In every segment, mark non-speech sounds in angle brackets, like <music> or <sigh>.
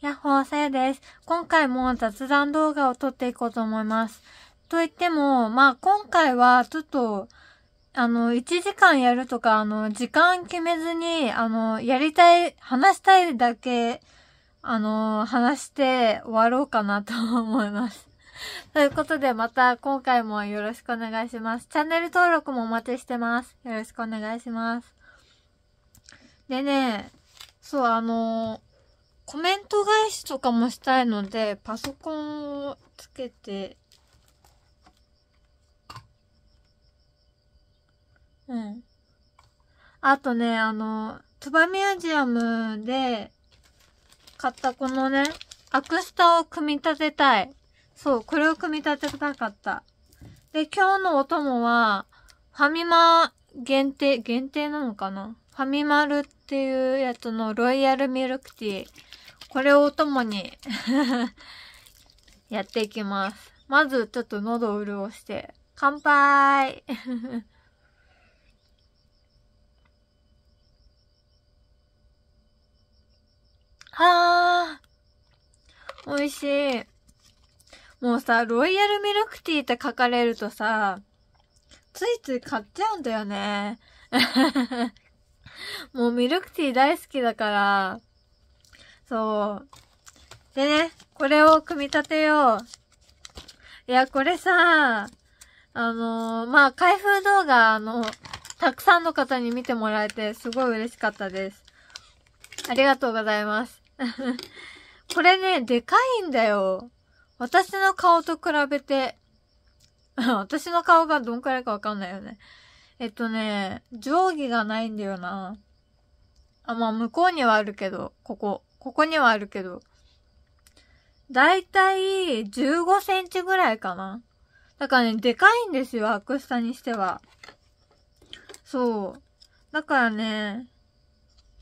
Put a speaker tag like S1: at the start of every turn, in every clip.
S1: やっほー、さやです。今回も雑談動画を撮っていこうと思います。と言っても、まあ今回はちょっと、あの、1時間やるとか、あの、時間決めずに、あの、やりたい、話したいだけ、あの、話して終わろうかなと思います。<laughs> ということで、また今回もよろしくお願いします。チャンネル登録もお待ちしてます。よろしくお願いします。でね、そう、あのコメント返しとかもしたいので、パソコンをつけて、うん。あとね、あの、つバミージアムで買ったこのね、アクスタを組み立てたい。そう、これを組み立てたかった。で、今日のお供は、ファミマ限定、限定なのかなファミマルっていうやつのロイヤルミルクティー。これをお供に <laughs> やっていきます。まず、ちょっと喉を潤して、乾杯 <laughs> はあ。美味しい。もうさ、ロイヤルミルクティーって書かれるとさ、ついつい買っちゃうんだよね。<laughs> もうミルクティー大好きだから、そう。でね、これを組み立てよう。いや、これさ、あのー、まあ、開封動画、あの、たくさんの方に見てもらえて、すごい嬉しかったです。ありがとうございます。<laughs> これね、でかいんだよ。私の顔と比べて、<laughs> 私の顔がどんくらいかわかんないよね。えっとね、定規がないんだよな。あ、まあ、向こうにはあるけど、ここ。ここにはあるけど。だいたい15センチぐらいかな。だからね、でかいんですよ、アクスタにしては。そう。だからね、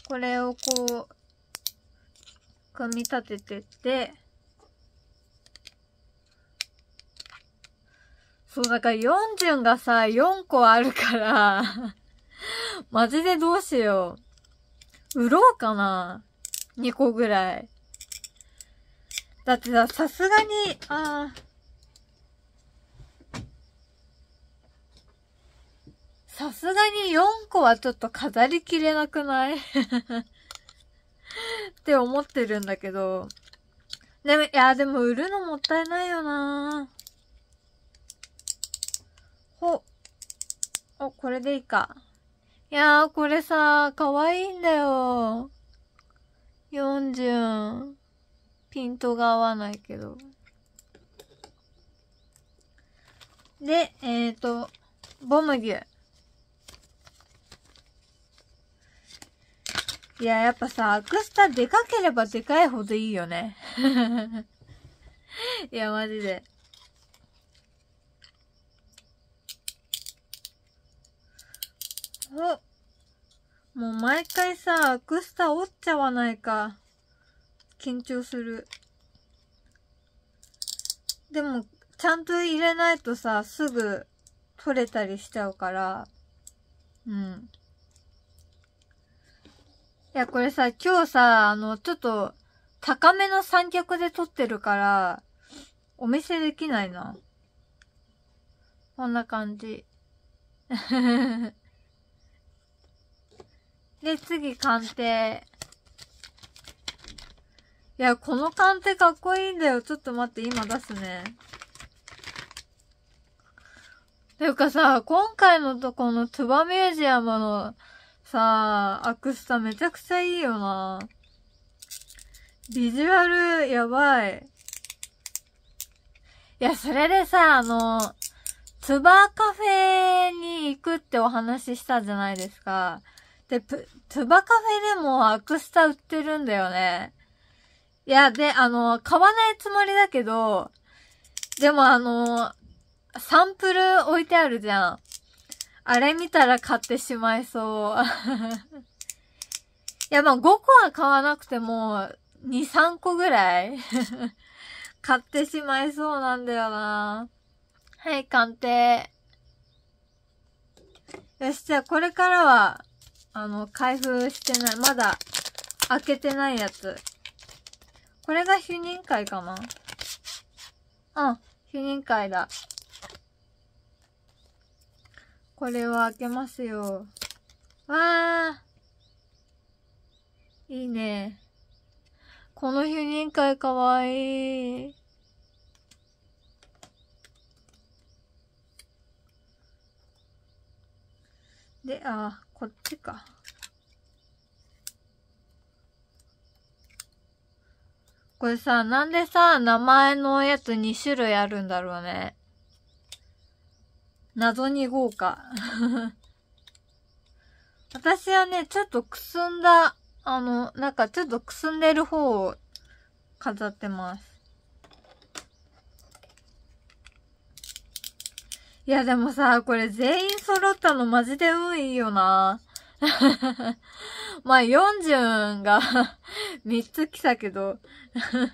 S1: これをこう、組み立ててって、そう、だから4順がさ、4個あるから <laughs> マジでどうしよう。売ろうかな2個ぐらい。だってさ、さすがに、ああ。さすがに4個はちょっと飾りきれなくない <laughs> って思ってるんだけど。でも、いや、でも売るのもったいないよなほ。お、これでいいか。いやー、これさ、かわいいんだよ。40ピントが合わないけどでえっ、ー、とボム牛いや、やっぱさ、アクスタでかければでかいほどいいよね。<laughs> いや、マジで。おもう毎回さ、クスタ折っちゃわないか。緊張する。でも、ちゃんと入れないとさ、すぐ取れたりしちゃうから。うん。いや、これさ、今日さ、あの、ちょっと、高めの三脚で撮ってるから、お見せできないな。こんな感じ。で、次、鑑定。いや、この鑑定かっこいいんだよ。ちょっと待って、今出すね。ていうかさ、今回のとこのツバミュージアムのさ、アクスタめちゃくちゃいいよな。ビジュアル、やばい。いや、それでさ、あの、ツバカフェに行くってお話ししたじゃないですか。で、プ、トバカフェでもアクスタ売ってるんだよね。いや、で、あの、買わないつもりだけど、でもあの、サンプル置いてあるじゃん。あれ見たら買ってしまいそう。<laughs> いや、まあ5個は買わなくても、2、3個ぐらい <laughs> 買ってしまいそうなんだよな。はい、鑑定。よし、じゃあこれからは、あの、開封してない、まだ開けてないやつ。これが否認会かなうん、否認会だ。これは開けますよ。わーいいね。この否認会かわいい。で、あ、こっちか。これさ、なんでさ、名前のやつ2種類あるんだろうね。謎に豪華。<laughs> 私はね、ちょっとくすんだ、あの、なんかちょっとくすんでる方を飾ってます。いや、でもさ、これ全員揃ったのマジで運いいよな。<laughs> まあ、40が3 <laughs> つ来たけどい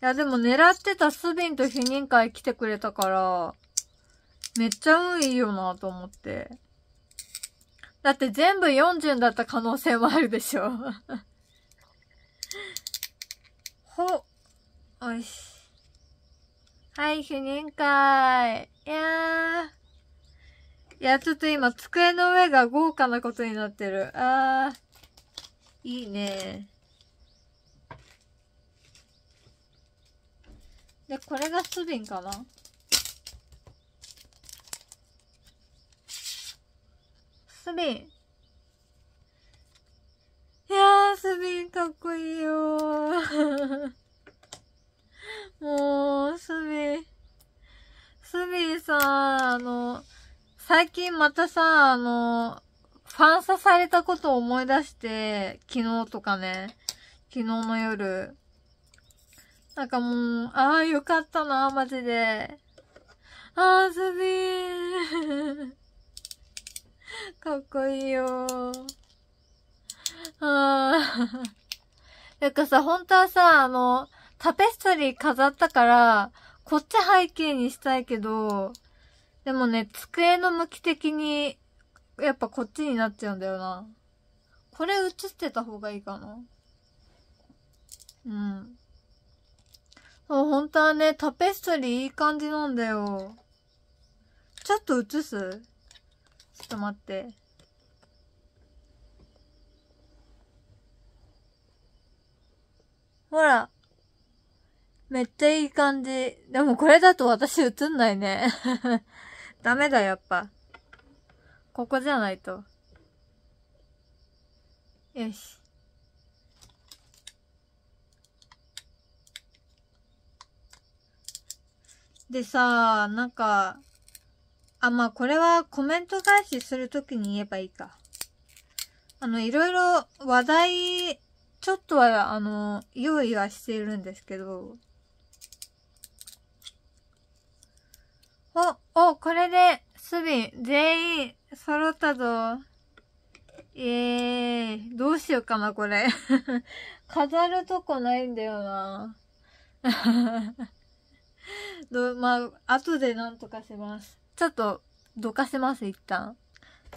S1: や、でも狙ってたスビンと否認会来てくれたから、めっちゃ運いいよなと思って。だって全部40だった可能性もあるでしょ <laughs> ほ、おいし。はい、主任会。いやー。いや、ちょっと今、机の上が豪華なことになってる。あー。いいねで、これがスビンかなスビン。いやー、スビンかっこいいよー。もう、すび、すびさ、あの、最近またさ、あの、ファンサされたことを思い出して、昨日とかね、昨日の夜。なんかもう、ああ、よかったな、マジで。ああ、すびー。<laughs> かっこいいよああ。なんかさ、本当はさ、あの、タペストリー飾ったから、こっち背景にしたいけど、でもね、机の向き的に、やっぱこっちになっちゃうんだよな。これ映ってた方がいいかな。うん。もう、本当はね、タペストリーいい感じなんだよ。ちょっと映すちょっと待って。ほら。めっちゃいい感じ。でもこれだと私映んないね。<laughs> ダメだ、やっぱ。ここじゃないと。よし。でさ、あ、なんか、あ、まあ、これはコメント返しするときに言えばいいか。あの、いろいろ話題、ちょっとは、あの、用意はしているんですけど、お、お、これで、スビン、全員、揃ったぞ。ええー、どうしようかな、これ。<laughs> 飾るとこないんだよな。<laughs> ど、まあ、後でなんとかします。ちょっと、どかせます、一旦。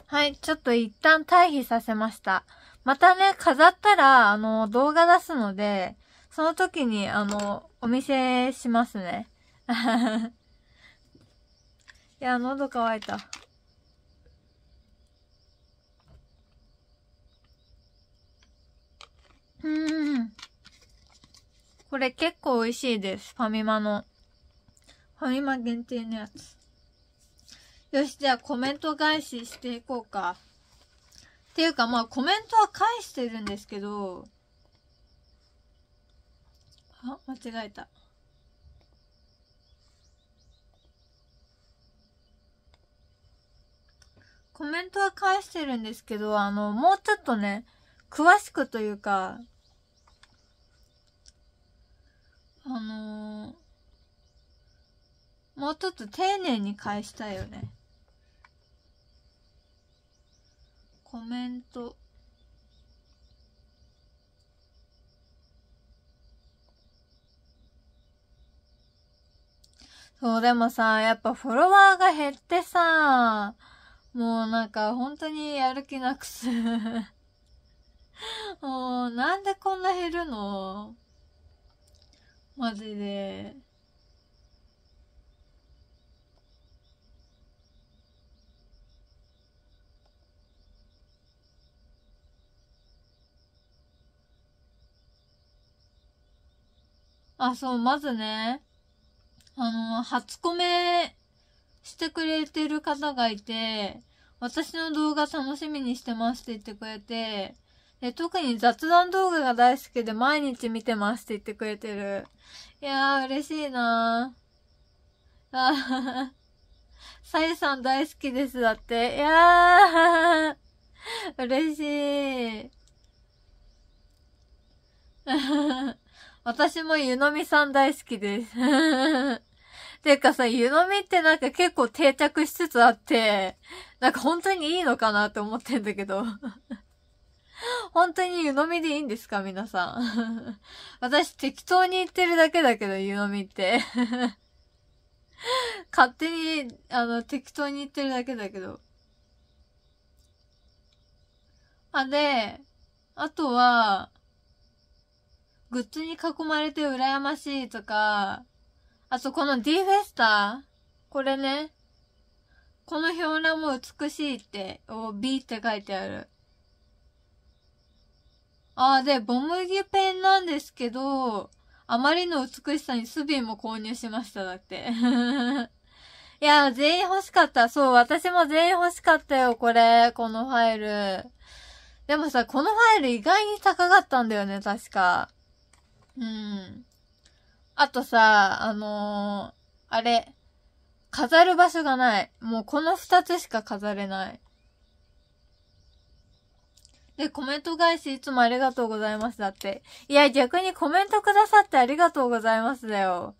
S1: はい、ちょっと一旦退避させました。またね、飾ったら、あの、動画出すので、その時に、あの、お見せしますね。<laughs> いや、喉乾いた。うん。これ結構美味しいです。ファミマの。ファミマ限定のやつ。よし、じゃあコメント返ししていこうか。っていうかまあコメントは返してるんですけど、あ、間違えた。コメントは返してるんですけど、あの、もうちょっとね、詳しくというか、あのー、もうちょっと丁寧に返したいよね。コメント。そう、でもさ、やっぱフォロワーが減ってさ、もうなんか本当にやる気なくす <laughs> もうなんでこんな減るのマジで。あ、そう、まずね、あの、初コメしてくれてる方がいて、私の動画楽しみにしてますって言ってくれて、で特に雑談動画が大好きで毎日見てますって言ってくれてる。いやー、嬉しいなー。あさゆさん大好きですだって。いやー、<laughs> 嬉しい。<laughs> 私もゆのみさん大好きです。<laughs> てかさ、湯飲みってなんか結構定着しつつあって、なんか本当にいいのかなって思ってんだけど。<laughs> 本当に湯飲みでいいんですか皆さん。<laughs> 私適当に言ってるだけだけど、湯飲みって。<laughs> 勝手に、あの、適当に言ってるだけだけど。あ、で、あとは、グッズに囲まれて羨ましいとか、あとこの D フェスタこれね。この表裏も美しいって、お、B って書いてある。ああ、で、ボムギペンなんですけど、あまりの美しさにスビンも購入しました、だって。<laughs> いや、全員欲しかった。そう、私も全員欲しかったよ、これ。このファイル。でもさ、このファイル意外に高かったんだよね、確か。うん。あとさ、あのー、あれ、飾る場所がない。もうこの二つしか飾れない。で、コメント返しいつもありがとうございますだって。いや、逆にコメントくださってありがとうございますだよ。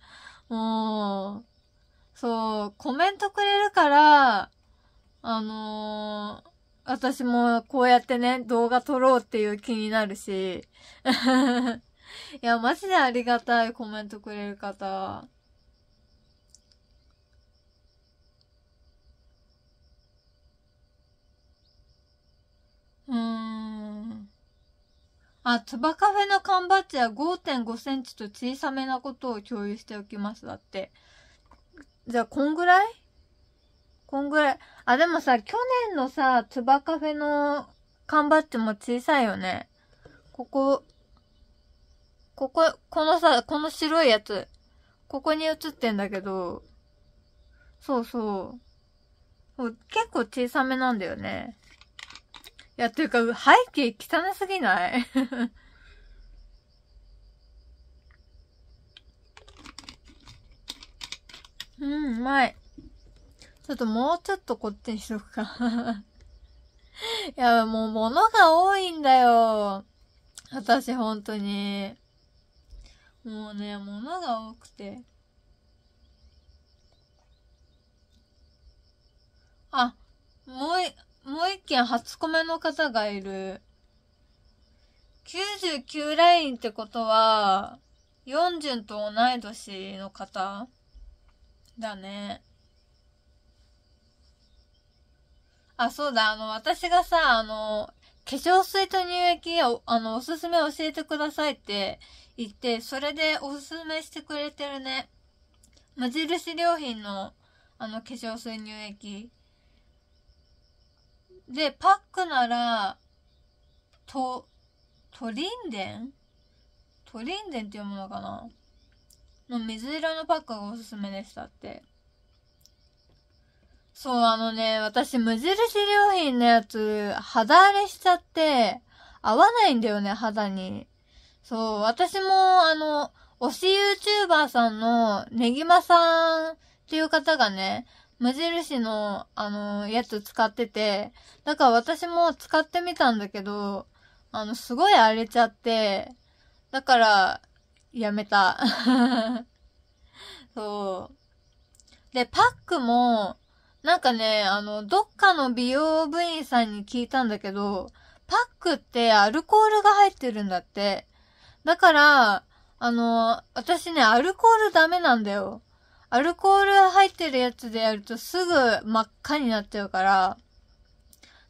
S1: もう、そう、コメントくれるから、あのー、私もこうやってね、動画撮ろうっていう気になるし。いや、マジでありがたい、コメントくれる方。うーん。あ、つばカフェの缶バッジは5.5センチと小さめなことを共有しておきます。だって。じゃあ、こんぐらいこんぐらい。あ、でもさ、去年のさ、つばカフェの缶バッジも小さいよね。ここ、ここ、このさ、この白いやつ。ここに映ってんだけど、そうそう。結構小さめなんだよね。いや、というか、背景汚すぎない <laughs> うん、うまい。ちょっともうちょっとこっちにしとくか <laughs> いや、もう物が多いんだよ。私、本当に。もうね、物が多くて。あ、もうい、もう一件初コメの方がいる。99ラインってことは、40と同い年の方だね。あ、そうだ、あの、私がさ、あの、化粧水と乳液を、あの、おすすめ教えてくださいって行って、それでおすすめしてくれてるね。無印良品のあの化粧水乳液。で、パックなら、と、トリンデントリンデンっていうものかなの水色のパックがおすすめでしたって。そう、あのね、私、無印良品のやつ、肌荒れしちゃって、合わないんだよね、肌に。そう、私も、あの、推し YouTuber さんの、ねぎまさんっていう方がね、無印の、あの、やつ使ってて、だから私も使ってみたんだけど、あの、すごい荒れちゃって、だから、やめた。<laughs> そう。で、パックも、なんかね、あの、どっかの美容部員さんに聞いたんだけど、パックってアルコールが入ってるんだって。だから、あの、私ね、アルコールダメなんだよ。アルコール入ってるやつでやるとすぐ真っ赤になっちゃうから、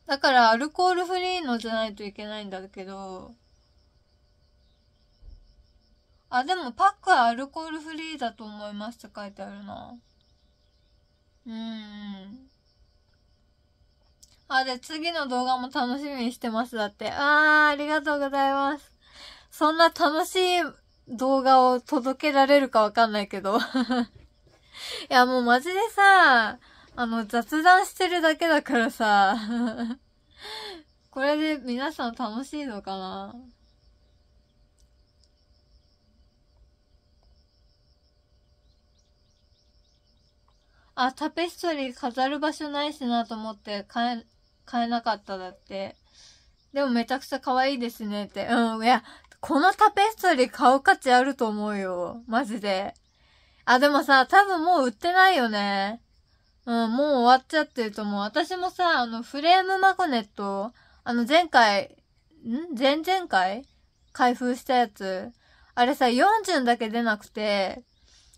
S1: だからアルコールフリーのじゃないといけないんだけど、あ、でもパックはアルコールフリーだと思いますって書いてあるな。うーん。あ、で、次の動画も楽しみにしてますだって。あー、ありがとうございます。そんな楽しい動画を届けられるかわかんないけど <laughs> いや、もうマジでさ、あの、雑談してるだけだからさ <laughs> これで皆さん楽しいのかなあ、タペストリー飾る場所ないしなと思って買え、買えなかっただって。でもめちゃくちゃ可愛いですねって。うん、いや、このタペストリー買う価値あると思うよ。マジで。あ、でもさ、多分もう売ってないよね。うん、もう終わっちゃってると思う。私もさ、あの、フレームマグネット、あの、前回、ん前々回開封したやつ。あれさ、40だけ出なくて、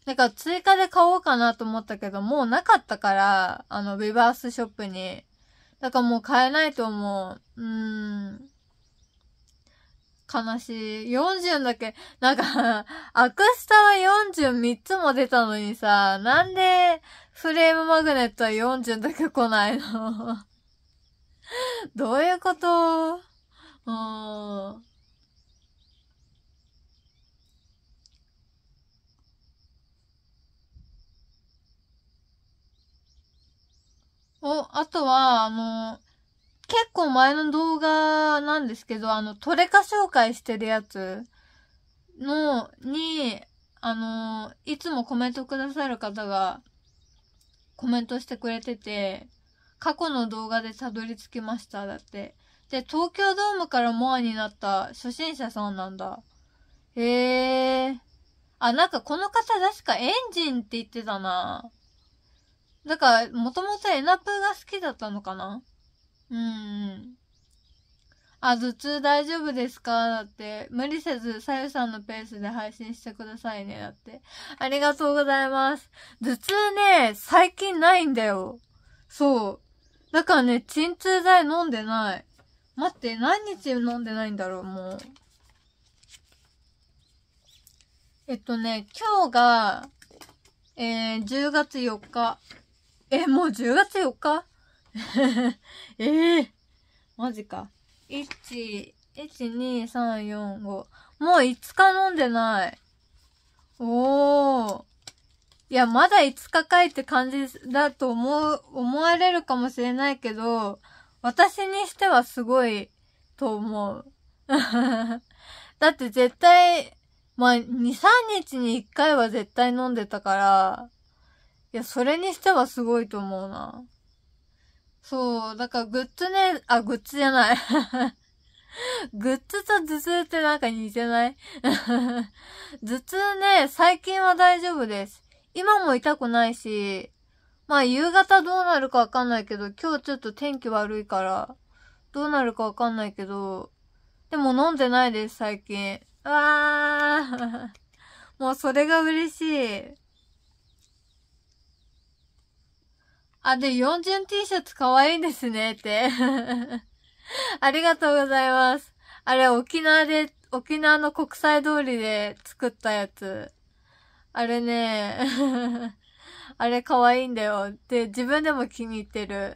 S1: なんか追加で買おうかなと思ったけど、もうなかったから、あの、ィバースショップに。だからもう買えないと思う。うーん。悲しい。40だけ、なんか <laughs> アクスタは43つも出たのにさ、なんでフレームマグネットは40だけ来ないの <laughs> どういうことうん。お、あとは、あの、結構前の動画なんですけど、あの、トレカ紹介してるやつの、に、あの、いつもコメントくださる方が、コメントしてくれてて、過去の動画でたどり着きました、だって。で、東京ドームからモアになった初心者さんなんだ。へえー。あ、なんかこの方確かエンジンって言ってたな。だから、もともとエナプーが好きだったのかなうん。あ、頭痛大丈夫ですかだって。無理せず、さゆさんのペースで配信してくださいね。だって。ありがとうございます。頭痛ね、最近ないんだよ。そう。だからね、鎮痛剤飲んでない。待って、何日飲んでないんだろう、もう。えっとね、今日が、えー、10月4日。え、もう10月4日え <laughs> えー、マジか。1、1、2、3、4、5。もう5日飲んでない。おー。いや、まだ5日かいって感じだと思う、思われるかもしれないけど、私にしてはすごいと思う。<laughs> だって絶対、まあ、2、3日に1回は絶対飲んでたから、いや、それにしてはすごいと思うな。そう、だからグッズね、あ、グッズじゃない。<laughs> グッズと頭痛ってなんか似てない <laughs> 頭痛ね、最近は大丈夫です。今も痛くないし、まあ夕方どうなるかわかんないけど、今日ちょっと天気悪いから、どうなるかわかんないけど、でも飲んでないです、最近。わー <laughs> もうそれが嬉しい。あ、で、40 T シャツかわいいですね、って。<laughs> ありがとうございます。あれ、沖縄で、沖縄の国際通りで作ったやつ。あれね、<laughs> あれ可愛いんだよで、自分でも気に入ってる。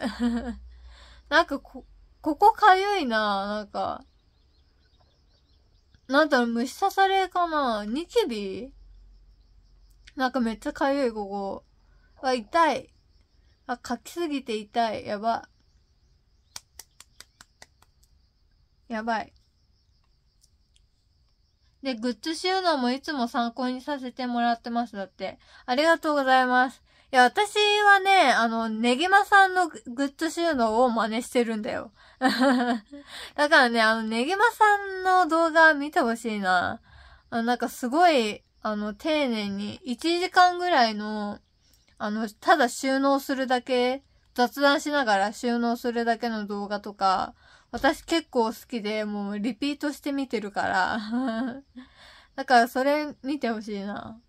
S1: <laughs> なんかこ、ここかいな、なんか。なんだろう、虫刺されかなニキビなんかめっちゃ痒い、ここ。あ、痛い。あ、書きすぎて痛い。やば。やばい。で、グッズ収納もいつも参考にさせてもらってます。だって。ありがとうございます。いや、私はね、あの、ネギマさんのグッズ収納を真似してるんだよ。<laughs> だからね、あの、ネギマさんの動画見てほしいな。あの、なんかすごい、あの、丁寧に、1時間ぐらいの、あの、ただ収納するだけ、雑談しながら収納するだけの動画とか、私結構好きで、もうリピートして見てるから。<laughs> だからそれ見てほしいな。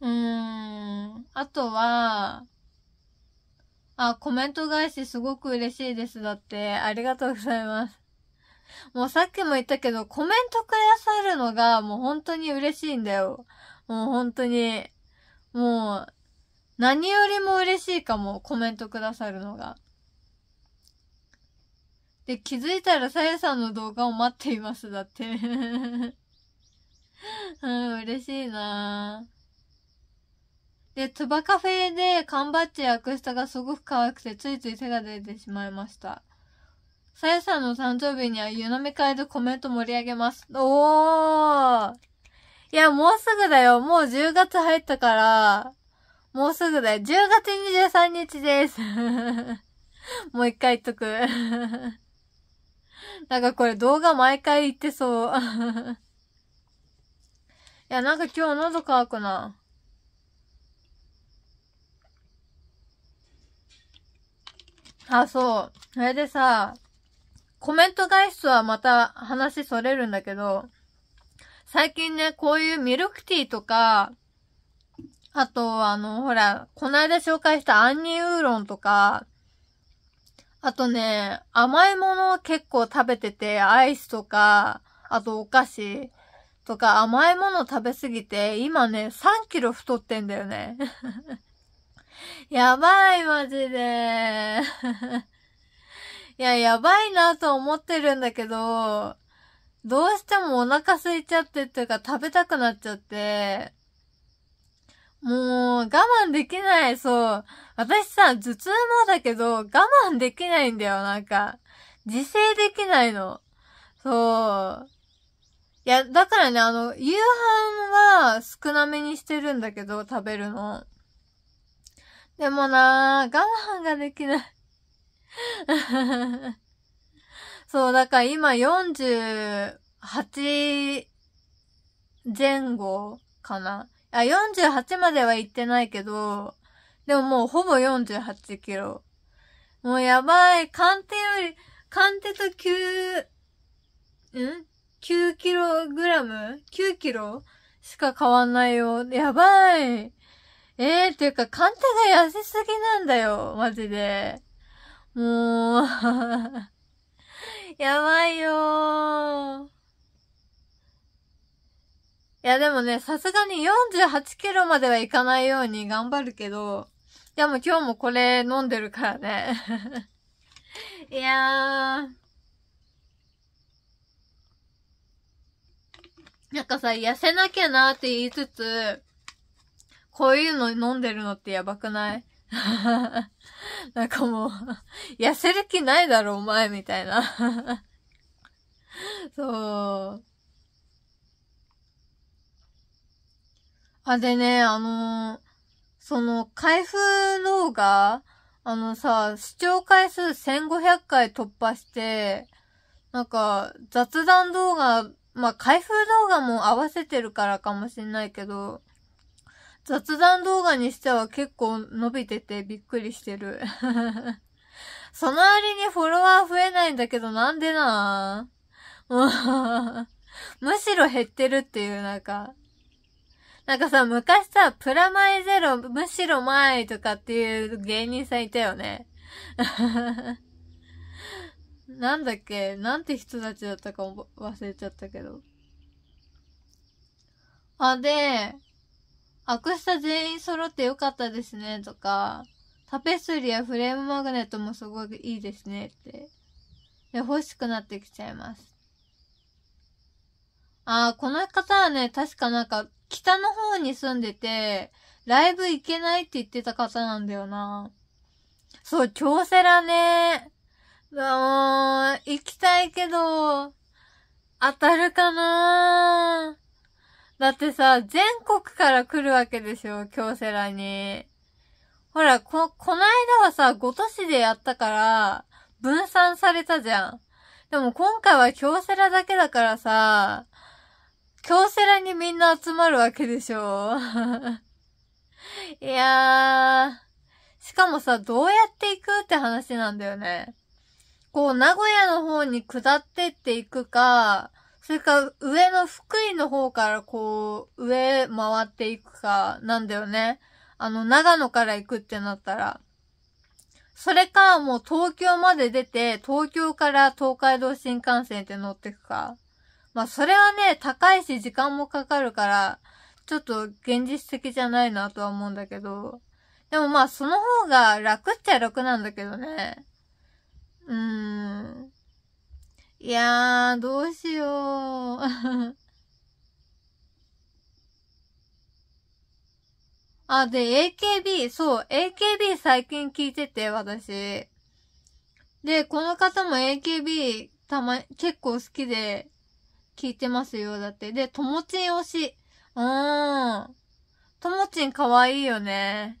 S1: うーん。あとは、あ、コメント返しすごく嬉しいです。だって、ありがとうございます。もうさっきも言ったけど、コメントくださるのがもう本当に嬉しいんだよ。もう本当に、もう、何よりも嬉しいかも、コメントくださるのが。で、気づいたらさやさんの動画を待っています、だって <laughs> うん、嬉しいなぁ。で、ツバカフェで缶バッジやアクスタがすごく可愛くてついつい手が出てしまいました。さやさんの誕生日には湯飲み会でコメント盛り上げます。おーいや、もうすぐだよ。もう10月入ったから、もうすぐだよ。10月23日です。<laughs> もう一回言っとく。<laughs> なんかこれ動画毎回言ってそう。<laughs> いや、なんか今日喉乾くな。あ、そう。それでさ、コメント外出はまた話それるんだけど、最近ね、こういうミルクティーとか、あと、あの、ほら、こないだ紹介した杏仁ウーロンとか、あとね、甘いものを結構食べてて、アイスとか、あとお菓子とか甘いもの食べすぎて、今ね、3キロ太ってんだよね。<laughs> やばい、マジで。いや、やばいなと思ってるんだけど、どうしてもお腹空いちゃってっていうか食べたくなっちゃって、もう我慢できない、そう。私さ、頭痛もだけど、我慢できないんだよ、なんか。自制できないの。そう。いや、だからね、あの、夕飯は少なめにしてるんだけど、食べるの。でもなぁ、我慢ができない。<laughs> そう、だから今48前後かな。あ、48までは行ってないけど、でももうほぼ48キロ。もうやばい。鑑定より、鑑定と9、ん ?9 キログラム ?9 キロしか変わんないよ。やばい。ええー、っていうか、鑑定が痩せすぎなんだよ。マジで。もう <laughs> やばいよー。いや、でもね、さすがに48キロまではいかないように頑張るけど、でも今日もこれ飲んでるからね。<laughs> いやー。なんかさ、痩せなきゃなって言いつつ、こういうの飲んでるのってやばくない <laughs> なんかもう、痩せる気ないだろ、お前、みたいな <laughs> そう。あ、でね、あのー、その、開封動画、あのさ、視聴回数1500回突破して、なんか、雑談動画、まあ、開封動画も合わせてるからかもしんないけど、雑談動画にしては結構伸びててびっくりしてる <laughs> その割にフォロワー増えないんだけどなんでなぁ。<laughs> むしろ減ってるっていうなんか。なんかさ、昔さ、プラマイゼロ、むしろ前とかっていう芸人さんいたよね。<laughs> なんだっけなんて人たちだったか忘れちゃったけど。あ、で、アクスタ全員揃ってよかったですね、とか、タペストリーやフレームマグネットもすごいいいですねって。で、欲しくなってきちゃいます。ああ、この方はね、確かなんか、北の方に住んでて、ライブ行けないって言ってた方なんだよな。そう、京セラね。うーん、行きたいけど、当たるかなーだってさ、全国から来るわけでしょ、京セラに。ほら、こ、この間はさ、5都市でやったから、分散されたじゃん。でも今回は京セラだけだからさ、京セラにみんな集まるわけでしょ <laughs> いやー。しかもさ、どうやって行くって話なんだよね。こう、名古屋の方に下ってって行くか、それか、上の福井の方からこう、上回っていくか、なんだよね。あの、長野から行くってなったら。それか、もう東京まで出て、東京から東海道新幹線って乗ってくか。まあ、それはね、高いし時間もかかるから、ちょっと現実的じゃないなとは思うんだけど。でもまあ、その方が楽っちゃ楽なんだけどね。うーん。いやー、どうしよう。<laughs> あ、で、AKB、そう、AKB 最近聞いてて、私。で、この方も AKB、たま、結構好きで、聞いてますよ、だって。で、ともちん推し。うーん。ともちん可愛いよね。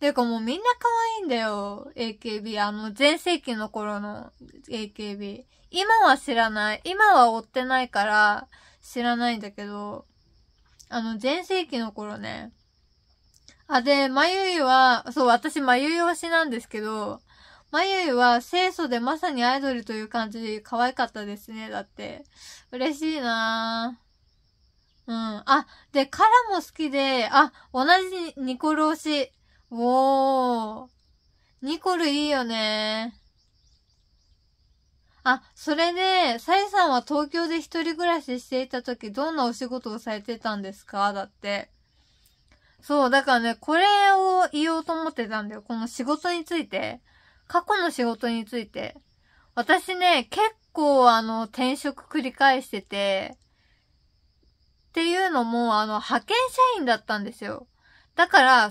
S1: てかもうみんな可愛いんだよ。AKB。あの、前世紀の頃の AKB。今は知らない。今は追ってないから知らないんだけど、あの、前世紀の頃ね。あ、で、まゆゆは、そう、私、まゆゆ推しなんですけど、まゆゆは清楚でまさにアイドルという感じで可愛かったですね。だって。嬉しいなぁ。うん。あ、で、カラも好きで、あ、同じニコル推し。おー。ニコルいいよねあ、それで、さえさんは東京で一人暮らししていた時、どんなお仕事をされてたんですかだって。そう、だからね、これを言おうと思ってたんだよ。この仕事について。過去の仕事について。私ね、結構あの、転職繰り返してて、っていうのも、あの、派遣社員だったんですよ。だから、3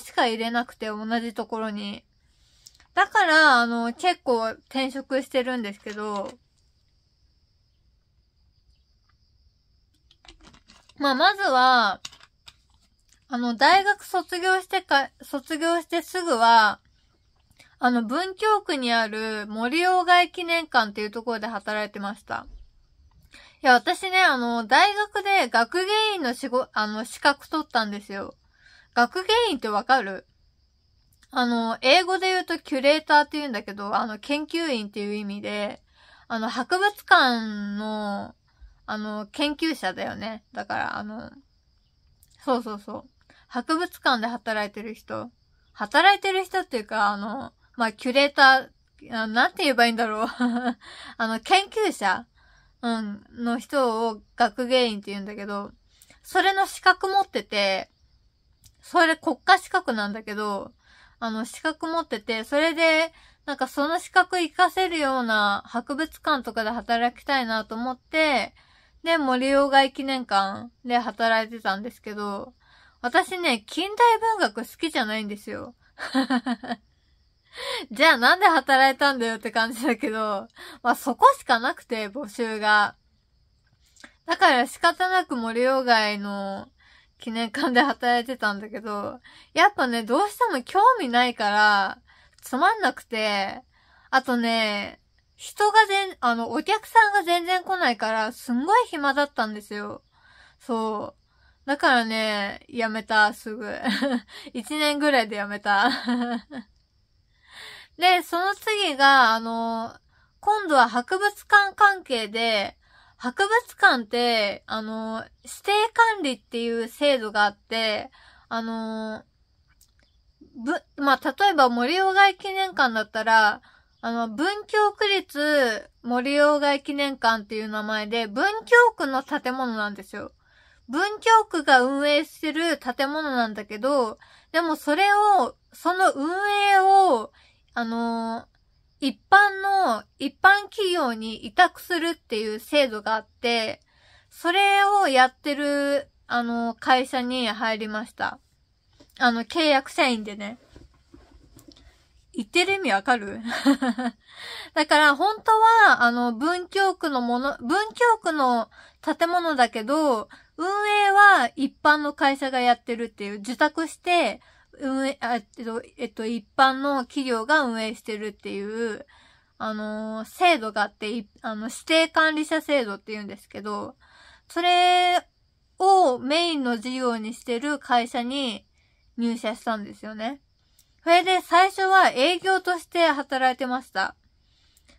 S1: 年しか入れなくて、同じところに。だから、あの、結構転職してるんですけど、まあ、まずは、あの、大学卒業してか、卒業してすぐは、あの、文京区にある森鴎外記念館っていうところで働いてました。いや、私ね、あの、大学で学芸員のしご、あの、資格取ったんですよ。学芸員ってわかるあの、英語で言うとキュレーターって言うんだけど、あの、研究員っていう意味で、あの、博物館の、あの、研究者だよね。だから、あの、そうそうそう。博物館で働いてる人。働いてる人っていうか、あの、まあ、キュレーター、なんて言えばいいんだろう <laughs> あの、研究者うん、の人を学芸員って言うんだけど、それの資格持ってて、それ国家資格なんだけど、あの、資格持ってて、それで、なんかその資格活かせるような博物館とかで働きたいなと思って、で、森鴎外記念館で働いてたんですけど、私ね、近代文学好きじゃないんですよ。<laughs> じゃあなんで働いたんだよって感じだけど、まあそこしかなくて、募集が。だから仕方なく森鴎外の記念館で働いてたんだけど、やっぱね、どうしても興味ないから、つまんなくて、あとね、人が全、あの、お客さんが全然来ないから、すんごい暇だったんですよ。そう。だからね、やめた、すぐ。<laughs> 一年ぐらいでやめた。<laughs> で、その次が、あの、今度は博物館関係で、博物館って、あの、指定管理っていう制度があって、あの、ぶ、まあ、例えば森鴎外記念館だったら、あの、文京区立森鴎外記念館っていう名前で、文京区の建物なんですよ。文京区が運営してる建物なんだけど、でもそれを、その運営を、あのー、一般の、一般企業に委託するっていう制度があって、それをやってる、あの、会社に入りました。あの、契約社員でね。言ってる意味わかる <laughs> だから本当は、あの、文京区のもの、文京区の建物だけど、運営は一般の会社がやってるっていう、受託して、運営、えっと、えっと、一般の企業が運営してるっていう、あの、制度があって、あの、指定管理者制度って言うんですけど、それをメインの事業にしてる会社に入社したんですよね。それで最初は営業として働いてました。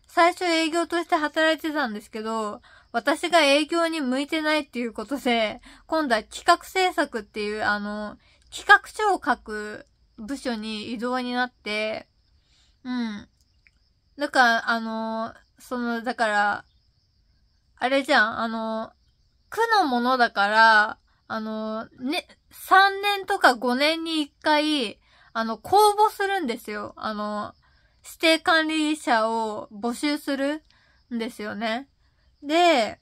S1: 最初営業として働いてたんですけど、私が営業に向いてないっていうことで、今度は企画制作っていう、あの、企画書を書く部署に移動になって、うん。だから、あの、その、だから、あれじゃん、あの、区のものだから、あの、ね、3年とか5年に1回、あの、公募するんですよ。あの、指定管理者を募集するんですよね。で、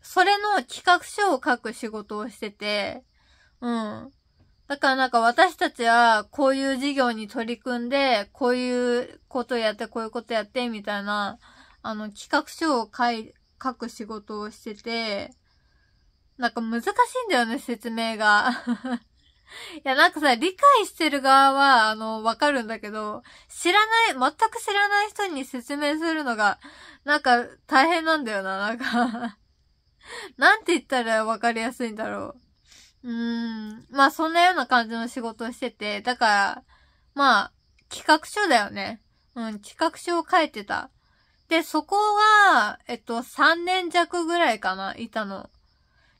S1: それの企画書を書く仕事をしてて、うん。だからなんか私たちはこういう事業に取り組んで、こういうことやって、こういうことやって、みたいな、あの、企画書を書い、書く仕事をしてて、なんか難しいんだよね、説明が。<laughs> いや、なんかさ、理解してる側は、あの、わかるんだけど、知らない、全く知らない人に説明するのが、なんか、大変なんだよな、なんか <laughs> なんて言ったらわかりやすいんだろう。うん。まあ、そんなような感じの仕事をしてて、だから、まあ、企画書だよね。うん、企画書を書いてた。で、そこは、えっと、3年弱ぐらいかな、いたの。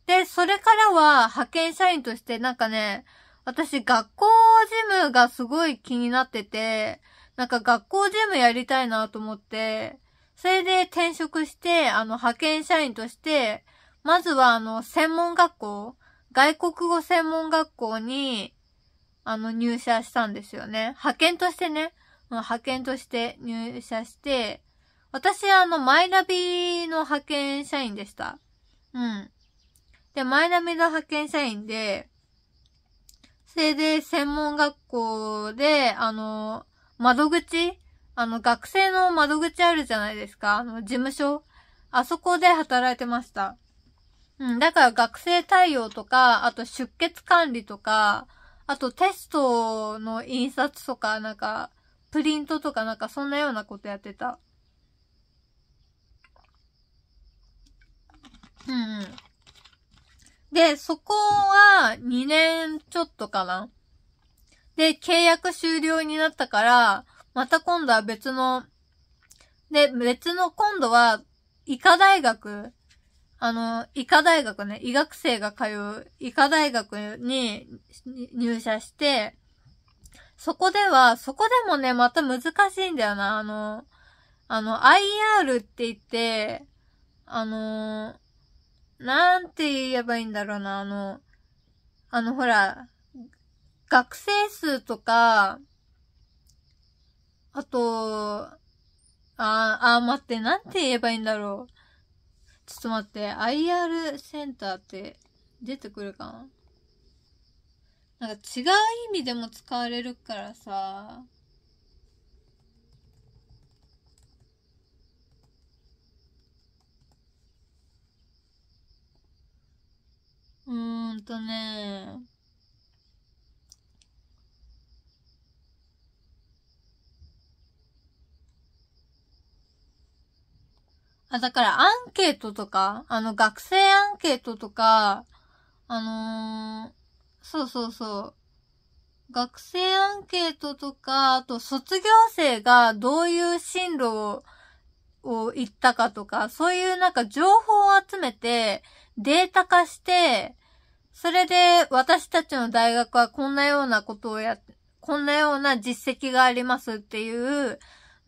S1: で、それからは派遣社員としてなんかね、私学校事務がすごい気になってて、なんか学校事務やりたいなと思って、それで転職して、あの派遣社員として、まずはあの専門学校、外国語専門学校に、あの、入社したんですよね。派遣としてね、派遣として入社して、私、はあの、マイナビの派遣社員でした。うん。で、マイナビの派遣社員で、それで、専門学校で、あの、窓口あの、学生の窓口あるじゃないですか。あの、事務所あそこで働いてました。うん、だから学生対応とか、あと出血管理とか、あとテストの印刷とか、なんか、プリントとかなんかそんなようなことやってた。うん、うん。で、そこは2年ちょっとかな。で、契約終了になったから、また今度は別の、で、別の今度は、医科大学あの、医科大学ね、医学生が通う医科大学に入社して、そこでは、そこでもね、また難しいんだよな。あの、あの、IR って言って、あの、なんて言えばいいんだろうな、あの、あの、ほら、学生数とか、あと、ああ、待って、なんて言えばいいんだろう。ちょっと待って、IR センターって出てくるかななんか違う意味でも使われるからさ。うーんとねあ、だからアンケートとか、あの学生アンケートとか、あのー、そうそうそう。学生アンケートとか、あと卒業生がどういう進路を、を行ったかとか、そういうなんか情報を集めて、データ化して、それで私たちの大学はこんなようなことをや、こんなような実績がありますっていう、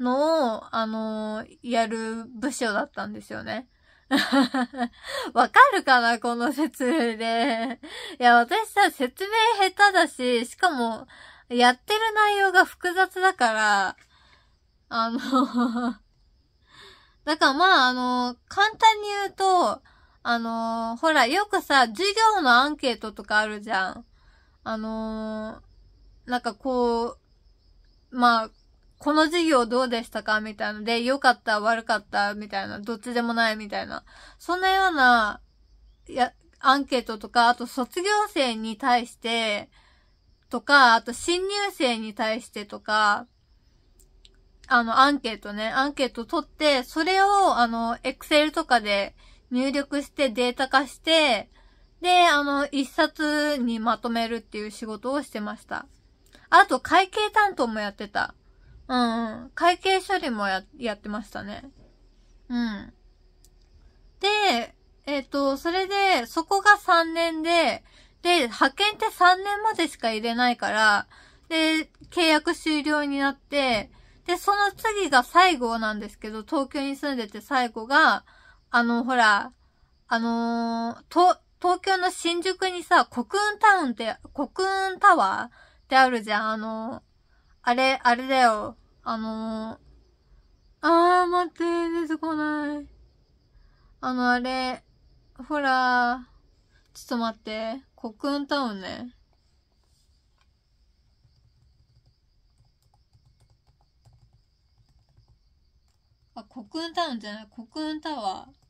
S1: のを、あのー、やる部署だったんですよね。<laughs> わかるかなこの説明で。いや、私さ、説明下手だし、しかも、やってる内容が複雑だから、あの <laughs> だからまあ、あの、簡単に言うと、あの、ほら、よくさ、授業のアンケートとかあるじゃん。あの、なんかこう、まあ、この授業どうでしたかみたいので、良かった、悪かった、みたいな、どっちでもない、みたいな。そんなような、や、アンケートとか、あと卒業生に対して、とか、あと新入生に対してとか、あの、アンケートね、アンケート取って、それを、あの、Excel とかで入力してデータ化して、で、あの、一冊にまとめるっていう仕事をしてました。あと、会計担当もやってた。うん、会計処理もや、やってましたね。うん。で、えっ、ー、と、それで、そこが3年で、で、派遣って3年までしか入れないから、で、契約終了になって、で、その次が最後なんですけど、東京に住んでて最後が、あの、ほら、あのー、と、東京の新宿にさ、コクーンタウンって、コクーンタワーってあるじゃん、あのー、あれ、あれだよ。あのー、あー待って、出てこない。あの、あれ、ほら、ちょっと待って、コクンタウンね。あ、コクンタウンじゃない、コクンタワー。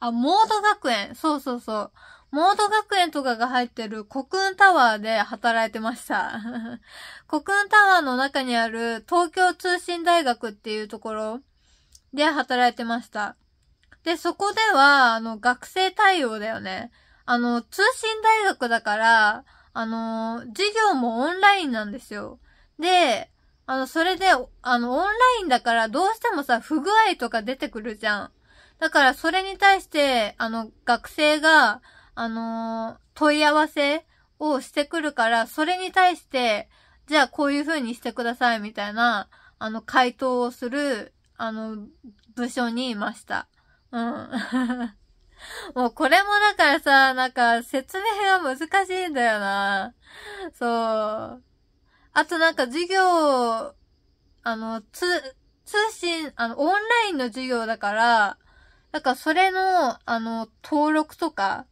S1: あ、モード学園。そうそうそう。モード学園とかが入ってるコクーンタワーで働いてました。<laughs> コクーンタワーの中にある東京通信大学っていうところで働いてました。で、そこでは、あの、学生対応だよね。あの、通信大学だから、あの、授業もオンラインなんですよ。で、あの、それで、あの、オンラインだからどうしてもさ、不具合とか出てくるじゃん。だから、それに対して、あの、学生が、あのー、問い合わせをしてくるから、それに対して、じゃあこういう風にしてくださいみたいな、あの、回答をする、あの、部署にいました。うん。<laughs> もうこれもだからさ、なんか説明が難しいんだよな。そう。あとなんか授業、あの、つ、通信、あの、オンラインの授業だから、なんかそれの、あの、登録とか、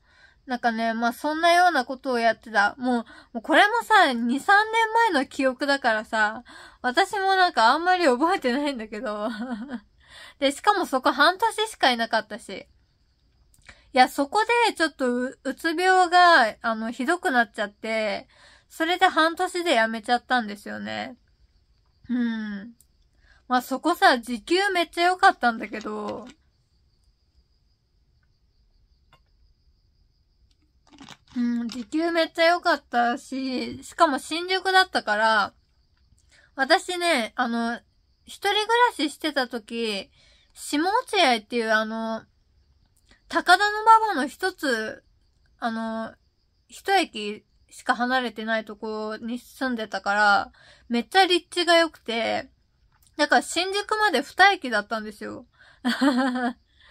S1: なんかね、まあそんなようなことをやってた。もう、もうこれもさ、2、3年前の記憶だからさ、私もなんかあんまり覚えてないんだけど。<laughs> で、しかもそこ半年しかいなかったし。いや、そこでちょっとう、うつ病が、あの、ひどくなっちゃって、それで半年で辞めちゃったんですよね。うん。まあ、そこさ、時給めっちゃ良かったんだけど、うん、時給めっちゃ良かったし、しかも新宿だったから、私ね、あの、一人暮らししてた時、下落合っていうあの、高田の馬場の一つ、あの、一駅しか離れてないとこに住んでたから、めっちゃ立地が良くて、だから新宿まで二駅だったんですよ。<laughs>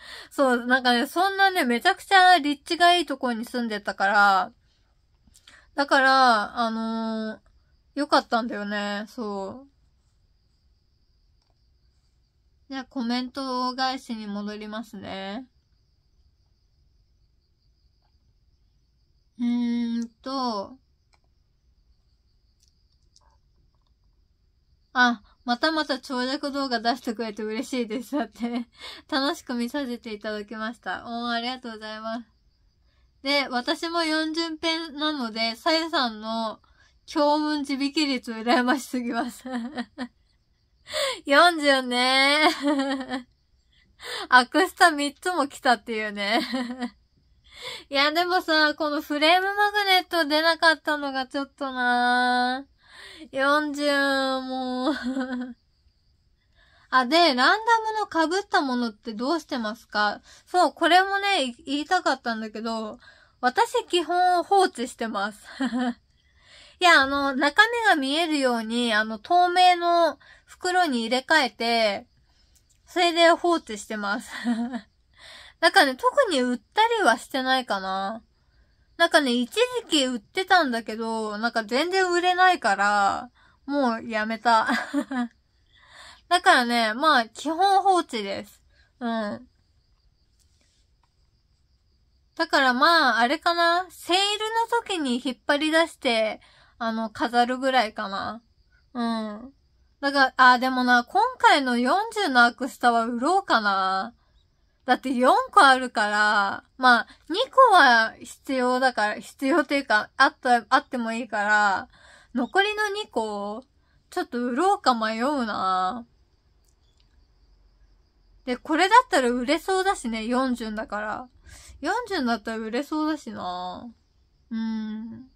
S1: <laughs> そう、なんかね、そんなね、めちゃくちゃ立地がいいところに住んでたから、だから、あのー、よかったんだよね、そう。じゃあ、コメント返しに戻りますね。うーんと、あ、またまた長尺動画出してくれて嬉しいです。だって <laughs> 楽しく見させていただきました。おー、ありがとうございます。で、私も40編なので、さゆさんの強運地引き率羨ましすぎます40 <laughs> ねーアクスタ3つも来たっていうね <laughs> いや、でもさ、このフレームマグネット出なかったのがちょっとなー。40、もうあ、で、ランダムの被ったものってどうしてますかそう、これもね、言いたかったんだけど、私基本放置してます <laughs> いや、あの、中身が見えるように、あの、透明の袋に入れ替えて、それで放置してますだ <laughs> からね、特に売ったりはしてないかな。なんかね、一時期売ってたんだけど、なんか全然売れないから、もうやめた。<laughs> だからね、まあ、基本放置です。うん。だからまあ、あれかな。セールの時に引っ張り出して、あの、飾るぐらいかな。うん。だから、あ、でもな、今回の40のアクスタは売ろうかな。だって4個あるから、まあ、2個は必要だから、必要というか、あった、あってもいいから、残りの2個、ちょっと売ろうか迷うなで、これだったら売れそうだしね、40だから。40だったら売れそうだしなうん。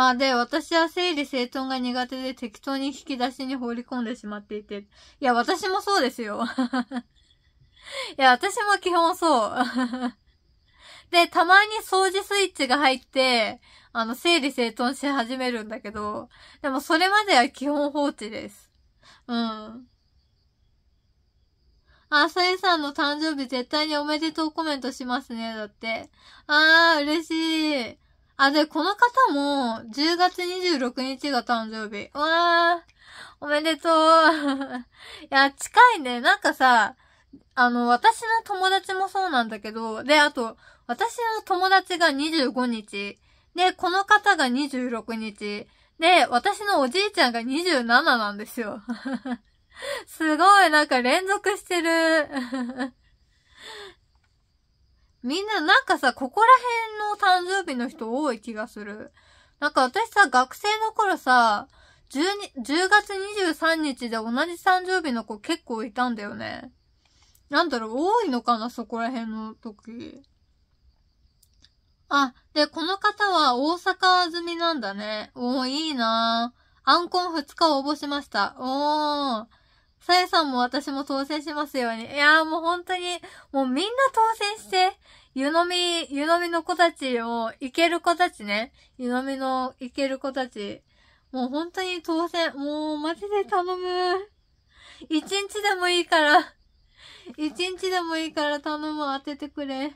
S1: あ、で、私は整理整頓が苦手で適当に引き出しに放り込んでしまっていて。いや、私もそうですよ。<laughs> いや、私も基本そう。<laughs> で、たまに掃除スイッチが入って、あの、整理整頓し始めるんだけど、でもそれまでは基本放置です。うん。あ、さゆさんの誕生日絶対におめでとうコメントしますね、だって。あー、嬉しい。あ、で、この方も、10月26日が誕生日。うわー。おめでとう。<laughs> いや、近いね。なんかさ、あの、私の友達もそうなんだけど、で、あと、私の友達が25日。で、この方が26日。で、私のおじいちゃんが27なんですよ。<laughs> すごい、なんか連続してる。みんななんかさ、ここら辺の誕生日の人多い気がする。なんか私さ、学生の頃さ、10, 10月23日で同じ誕生日の子結構いたんだよね。なんだろう、多いのかな、そこら辺の時。あ、で、この方は大阪済みなんだね。おー、いいなーアンコン2日応募しました。おー。さやさんも私も当選しますように。いやーもう本当に、もうみんな当選して。湯飲み、湯飲みの子たちも、行ける子たちね。湯飲みの行ける子たち。もう本当に当選。もうマジで頼む。一日でもいいから。一日でもいいから頼む。当ててくれ。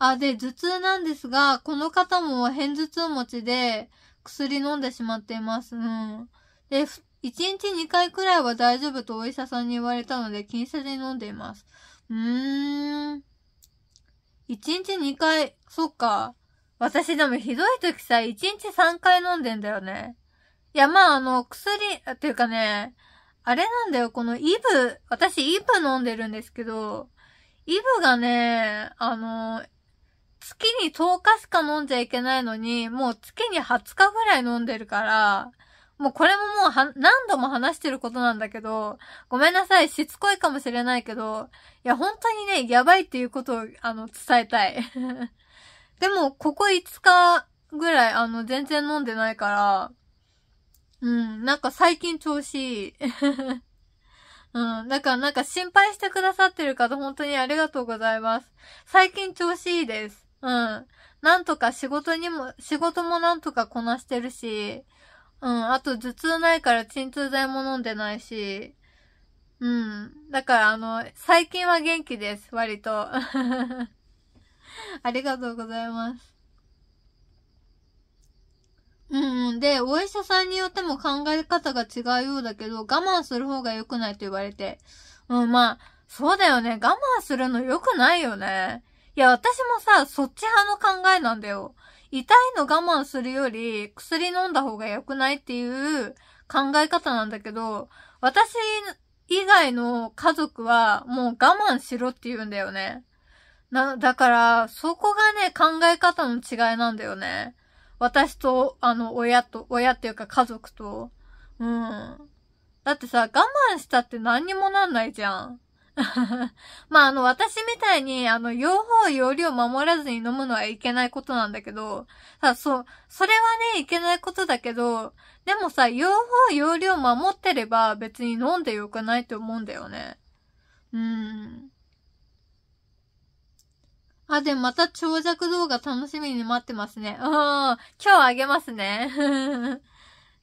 S1: あ、で、頭痛なんですが、この方も変頭痛持ちで薬飲んでしまっています。うん。で、1日2回くらいは大丈夫とお医者さんに言われたので、禁ずで飲んでいます。うーん。一日二回、そっか。私でもひどい時さ、一日三回飲んでんだよね。いや、まあ、あの、薬、っていうかね、あれなんだよ、このイブ、私イブ飲んでるんですけど、イブがね、あの、月に10日しか飲んじゃいけないのに、もう月に20日ぐらい飲んでるから、もうこれももうは、何度も話してることなんだけど、ごめんなさい、しつこいかもしれないけど、いや、本当にね、やばいっていうことを、あの、伝えたい。<laughs> でも、ここ5日ぐらい、あの、全然飲んでないから、うん、なんか最近調子いい。<laughs> うん。だからなんか心配してくださってる方本当にありがとうございます。最近調子いいです。うん。なんとか仕事にも、仕事もなんとかこなしてるし、うん、あと頭痛ないから鎮痛剤も飲んでないし、うん。だからあの、最近は元気です、割と。<laughs> ありがとうございます。うんうん。で、お医者さんによっても考え方が違うようだけど、我慢する方が良くないと言われて。うん、まあ、そうだよね。我慢するの良くないよね。いや、私もさ、そっち派の考えなんだよ。痛いの我慢するより薬飲んだ方が良くないっていう考え方なんだけど、私以外の家族はもう我慢しろって言うんだよね。な、だから、そこがね、考え方の違いなんだよね。私と、あの、親と、親っていうか家族と。うん。だってさ、我慢したって何にもなんないじゃん。まあ、あの、私みたいに、あの、用法、用量守らずに飲むのはいけないことなんだけど、さ、そう、それはね、いけないことだけど、でもさ、用法、用量守ってれば別に飲んでよくないと思うんだよね。うーん。あ、で、また長尺動画楽しみに待ってますね。うん。今日あげますね。<laughs>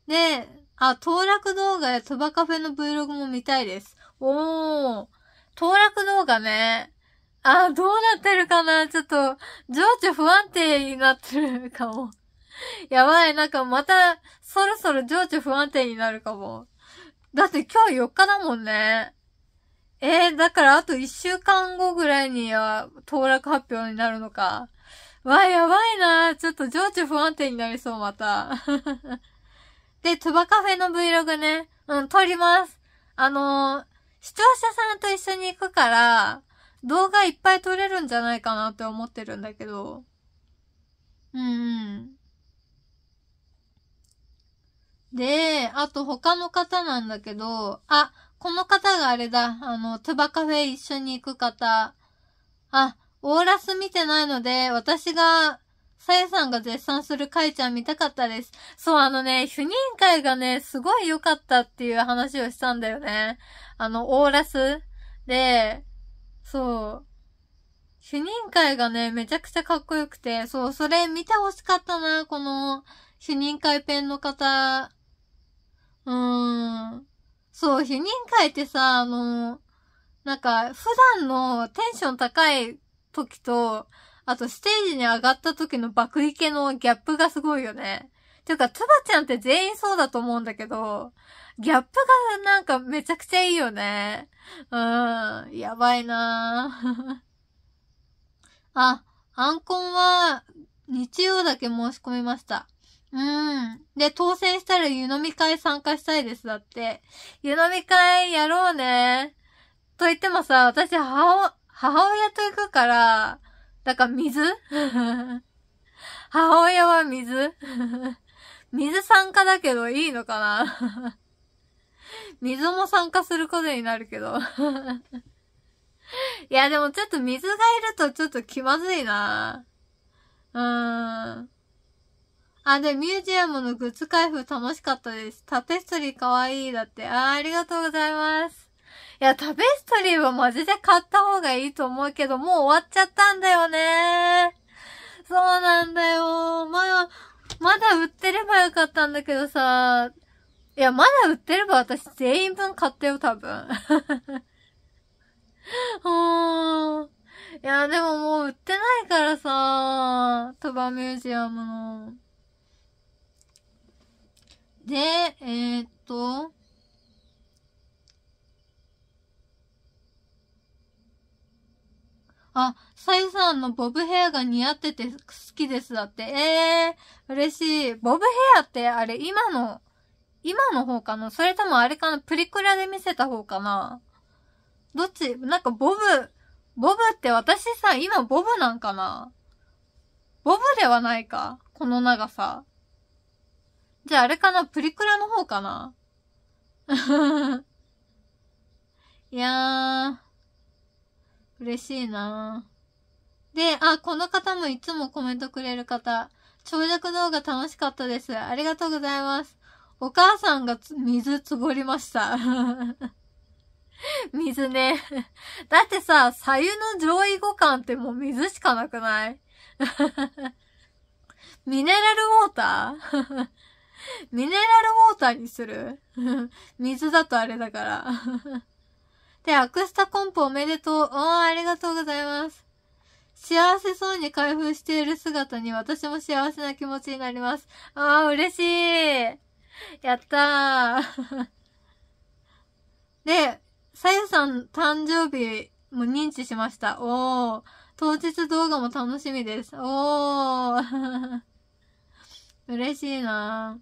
S1: で、あ、当落動画やトバカフェの Vlog も見たいです。おー。当落動画ね。あ、どうなってるかなちょっと、情緒不安定になってるかも。<laughs> やばい、なんかまた、そろそろ情緒不安定になるかも。だって今日4日だもんね。えー、だからあと1週間後ぐらいには、当落発表になるのか。わ、やばいなちょっと情緒不安定になりそう、また。<laughs> で、つばカフェの Vlog ね。うん、撮ります。あのー視聴者さんと一緒に行くから、動画いっぱい撮れるんじゃないかなって思ってるんだけど。うん、うん。で、あと他の方なんだけど、あ、この方があれだ、あの、トゥバカフェ一緒に行く方。あ、オーラス見てないので、私が、さやさんが絶賛するかいちゃん見たかったです。そう、あのね、主任会がね、すごい良かったっていう話をしたんだよね。あの、オーラスで、そう。主任会がね、めちゃくちゃかっこよくて、そう、それ見てほしかったな、この、主任会ペンの方。うーん。そう、主任会ってさ、あの、なんか、普段のテンション高い時と、あとステージに上がった時の爆イのギャップがすごいよね。ていうか、つばちゃんって全員そうだと思うんだけど、ギャップがなんかめちゃくちゃいいよね。うん、やばいな <laughs> あ、アンコンは日曜だけ申し込みました。うん。で、当選したら湯飲み会参加したいです。だって。湯飲み会やろうね。と言ってもさ、私母、母親と行くから、だから水 <laughs> 母親は水 <laughs> 水参加だけどいいのかな <laughs> 水も参加することになるけど <laughs> いや、でもちょっと水がいるとちょっと気まずいなうーん。あ、で、ミュージアムのグッズ開封楽しかったです。タペストリーかわいい。だって。ああ、ありがとうございます。いや、タペストリーはマジで買った方がいいと思うけど、もう終わっちゃったんだよねそうなんだよまあ、まだ売ってればよかったんだけどさ、いや、まだ売ってれば私全員分買ったよ、多分。は <laughs> いや、でももう売ってないからさ、鳥羽ミュージアムの。で、えー、っと。あ、サイさんのボブヘアが似合ってて好きですだって。ええー、嬉しい。ボブヘアってあれ今の今の方かなそれともあれかなプリクラで見せた方かなどっちなんかボブ、ボブって私さ、今ボブなんかなボブではないかこの長さ。じゃああれかなプリクラの方かな <laughs> いやー、嬉しいなで、あ、この方もいつもコメントくれる方。長尺動画楽しかったです。ありがとうございます。お母さんが水つぼりました。<laughs> 水ね。だってさ、左右の上位互換ってもう水しかなくない <laughs> ミネラルウォーター <laughs> ミネラルウォーターにする水だとあれだから。で、アクスタコンプおめでとう。おー、ありがとうございます。幸せそうに開封している姿に私も幸せな気持ちになります。ああ、嬉しい。<laughs> やったーで、<laughs> さゆさん誕生日も認知しました。おー。当日動画も楽しみです。おー。<laughs> 嬉しいな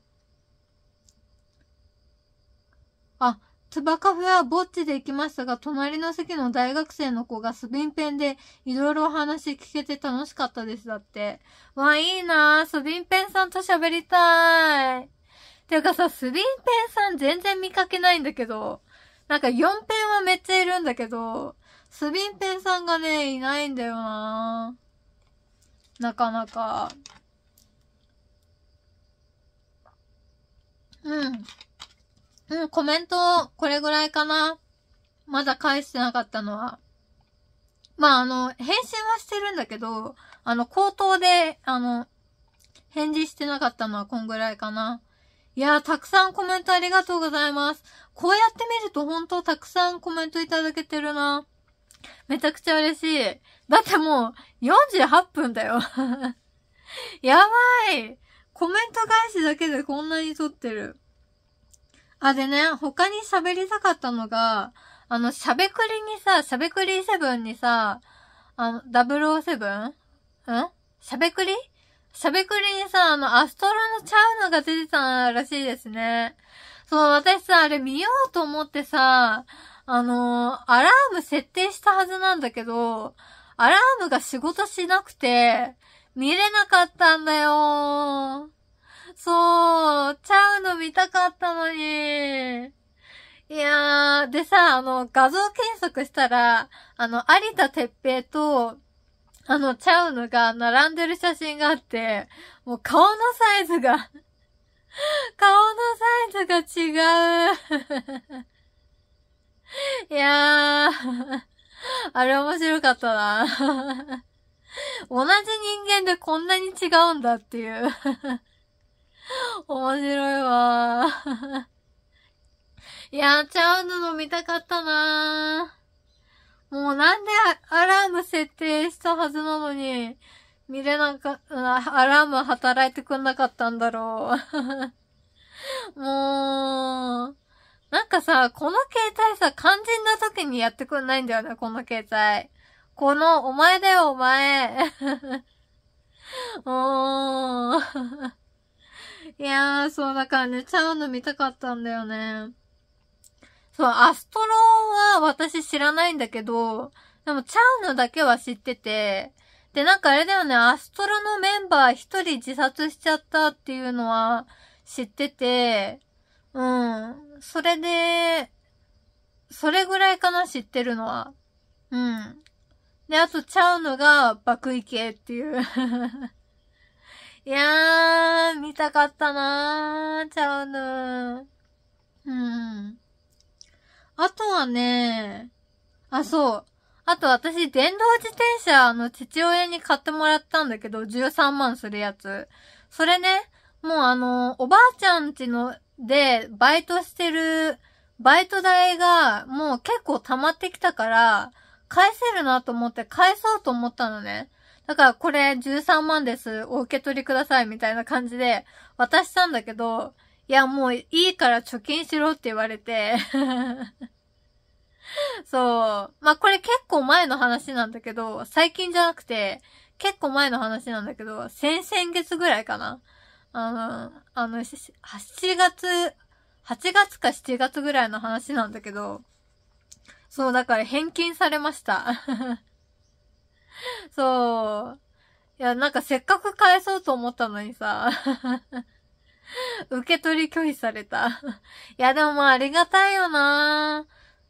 S1: あ、つばカフェはぼっちで行きましたが、隣の席の大学生の子がスビンペンでいろいろお話聞けて楽しかったです。だって。わ、いいなー。スビンペンさんと喋りたい。ていうかさ、スビンペンさん全然見かけないんだけど、なんか4ペンはめっちゃいるんだけど、スビンペンさんがね、いないんだよななかなか。うん。うん、コメント、これぐらいかな。まだ返してなかったのは。まあ、あの、返信はしてるんだけど、あの、口頭で、あの、返事してなかったのはこんぐらいかな。いやー、たくさんコメントありがとうございます。こうやって見ると本当たくさんコメントいただけてるな。めちゃくちゃ嬉しい。だってもう48分だよ <laughs> やばい。コメント返しだけでこんなに撮ってる。あ、でね、他に喋りたかったのが、あの、喋りにさ、喋りセブンにさ、あの、007? ん喋りしゃべくりにさ、あの、アストラのチャウナが出てたらしいですね。そう、私さ、あれ見ようと思ってさ、あのアラーム設定したはずなんだけど、アラームが仕事しなくて、見れなかったんだよそう、ちゃうの見たかったのに。いやー、でさ、あの、画像検索したら、あの、有田哲平と、あの、ちゃうのが、並んでる写真があって、もう顔のサイズが <laughs> 顔のサイズが違う <laughs> いやー <laughs> あれ面白かったな。同じ人間でこんなに違うんだっていう。面白いわー。いやー、ちゃうの飲みたかったなー。もうなんでアラーム設定したはずなのに、見れなかアラーム働いてくんなかったんだろう。<laughs> もう、なんかさ、この携帯さ、肝心な時にやってくんないんだよね、この携帯。この、お前だよ、お前。お <laughs> ー。<laughs> いやー、そうだからね、ちゃうの見たかったんだよね。そう、アストロは私知らないんだけど、でもチャウヌだけは知ってて、で、なんかあれだよね、アストロのメンバー一人自殺しちゃったっていうのは知ってて、うん。それで、それぐらいかな、知ってるのは。うん。で、あと、ちゃうのが、爆イケっていう <laughs> いやー、見たかったなー、ちゃうの。うん。あとはね、あ、そう。あと私、電動自転車の父親に買ってもらったんだけど、13万するやつ。それね、もうあの、おばあちゃんちの、で、バイトしてる、バイト代が、もう結構溜まってきたから、返せるなと思って返そうと思ったのね。だからこれ13万です、お受け取りくださいみたいな感じで渡したんだけど、いや、もういいから貯金しろって言われて <laughs> そう。まあ、これ結構前の話なんだけど、最近じゃなくて、結構前の話なんだけど、先々月ぐらいかな。あの、あの、8月、8月か7月ぐらいの話なんだけど、そう、だから返金されました <laughs> そう。いや、なんかせっかく返そうと思ったのにさ受け取り拒否された。<laughs> いや、でもまあありがたいよな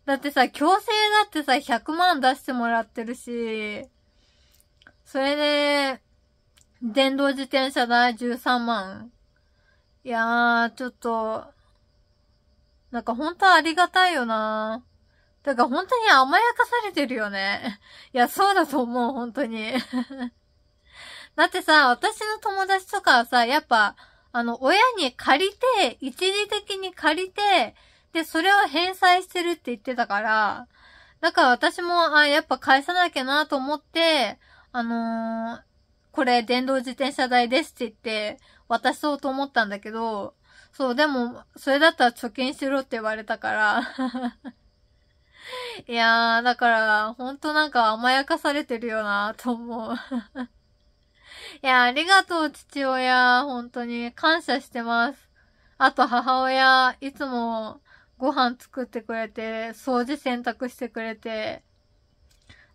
S1: だってさ、強制だってさ、100万出してもらってるし、それで、電動自転車代13万。いやー、ちょっと、なんか本当はありがたいよなだから本当に甘やかされてるよね。<laughs> いや、そうだと思う、本当に。<laughs> だってさ、私の友達とかはさ、やっぱ、あの、親に借りて、一時的に借りて、で、それを返済してるって言ってたから、だから私も、あ、やっぱ返さなきゃなと思って、あのー、これ電動自転車代ですって言って、渡そうと思ったんだけど、そう、でも、それだったら貯金しろって言われたから <laughs> いやー、だから、ほんとなんか甘やかされてるよなと思ういや、ありがとう、父親。本当に、感謝してます。あと、母親、いつも、ご飯作ってくれて、掃除洗濯してくれて、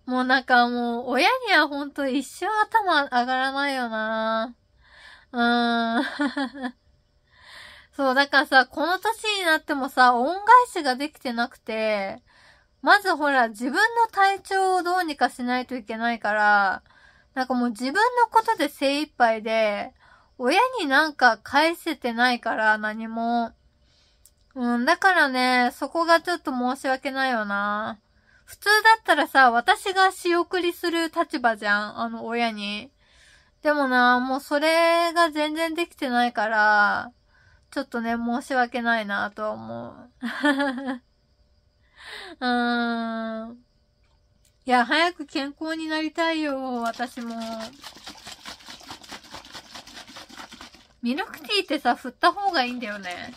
S1: もうなんかもう、親にはほんと一生頭上がらないよなうーん。そう、だからさ、この年になってもさ、恩返しができてなくて、まずほら、自分の体調をどうにかしないといけないから、なんかもう自分のことで精一杯で、親になんか返せてないから、何も。うん、だからね、そこがちょっと申し訳ないよな。普通だったらさ、私が仕送りする立場じゃん、あの親に。でもな、もうそれが全然できてないから、ちょっとね、申し訳ないなとは思う。<laughs> うーん。いや、早く健康になりたいよ、私も。ミルクティーってさ、振った方がいいんだよね。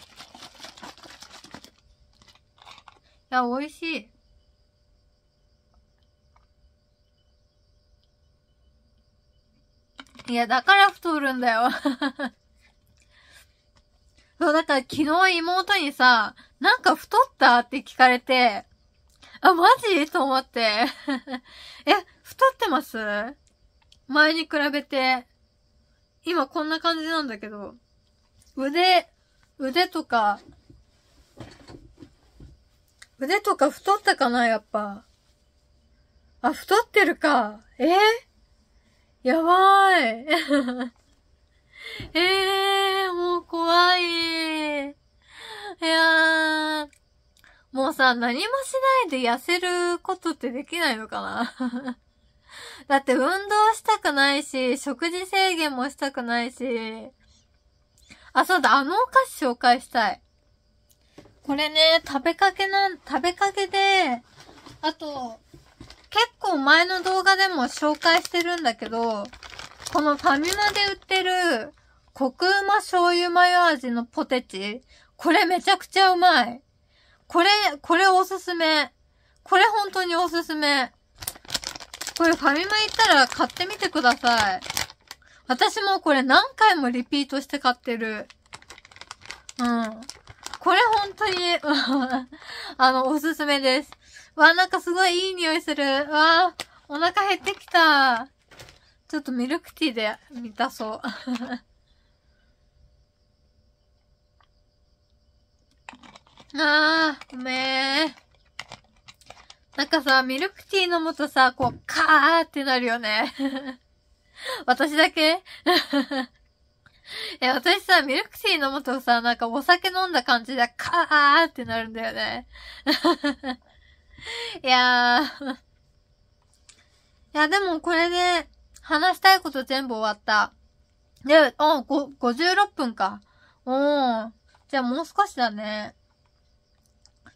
S1: いや、美味しい。いや、だから太るんだよ <laughs> そう、だから昨日妹にさ、なんか太ったって聞かれて、あ、マジと思って。<laughs> え、太ってます前に比べて。今こんな感じなんだけど。腕、腕とか、腕とか太ったかなやっぱ。あ、太ってるか。えー、やばーい。<laughs> えー、もう怖い。いやー。もうさ、何もしないで痩せることってできないのかな <laughs> だって運動したくないし、食事制限もしたくないし。あ、そうだ、あのお菓子紹介したい。これね、食べかけなん、食べかけで、あと、結構前の動画でも紹介してるんだけど、このファミマで売ってる、コクうま醤油マヨ味のポテチ、これめちゃくちゃうまい。これ、これおすすめ。これ本当におすすめ。これファミマ行ったら買ってみてください。私もこれ何回もリピートして買ってる。うん。これ本当に <laughs> あの、おすすめです。わあ、なんかすごいいい匂いする。わあ、お腹減ってきた。ちょっとミルクティーで満たそう。<laughs> あー、うめー。なんかさ、ミルクティー飲むとさ、こう、カーってなるよね。<laughs> 私だけえ、<laughs> 私さ、ミルクティー飲むとさ、なんかお酒飲んだ感じで、カーってなるんだよね。<laughs> いやー。いや、でもこれで、話したいこと全部終わった。で、お、56分か。おー。じゃあもう少しだね。